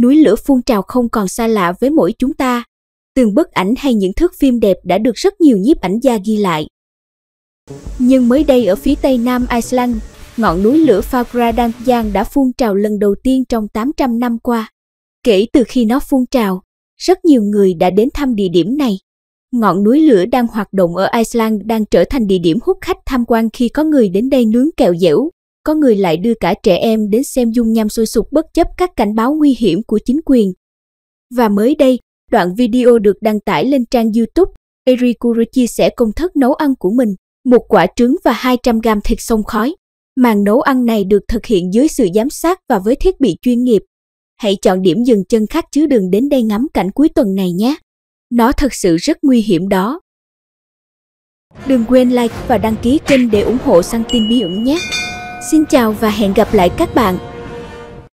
núi lửa phun trào không còn xa lạ với mỗi chúng ta. Từng bức ảnh hay những thước phim đẹp đã được rất nhiều nhiếp ảnh gia ghi lại. Nhưng mới đây ở phía tây nam Iceland, ngọn núi lửa Fagradaljan đã phun trào lần đầu tiên trong 800 năm qua. Kể từ khi nó phun trào, rất nhiều người đã đến thăm địa điểm này. Ngọn núi lửa đang hoạt động ở Iceland đang trở thành địa điểm hút khách tham quan khi có người đến đây nướng kẹo dẻo, có người lại đưa cả trẻ em đến xem dung nham sôi sục bất chấp các cảnh báo nguy hiểm của chính quyền. Và mới đây, đoạn video được đăng tải lên trang YouTube, Erikuru chia sẻ công thức nấu ăn của mình, một quả trứng và 200 gram thịt sông khói. Màn nấu ăn này được thực hiện dưới sự giám sát và với thiết bị chuyên nghiệp. Hãy chọn điểm dừng chân khác chứ đừng đến đây ngắm cảnh cuối tuần này nhé. Nó thật sự rất nguy hiểm đó. Đừng quên like và đăng ký kênh để ủng hộ săn tin bí ẩn nhé. Xin chào và hẹn gặp lại các bạn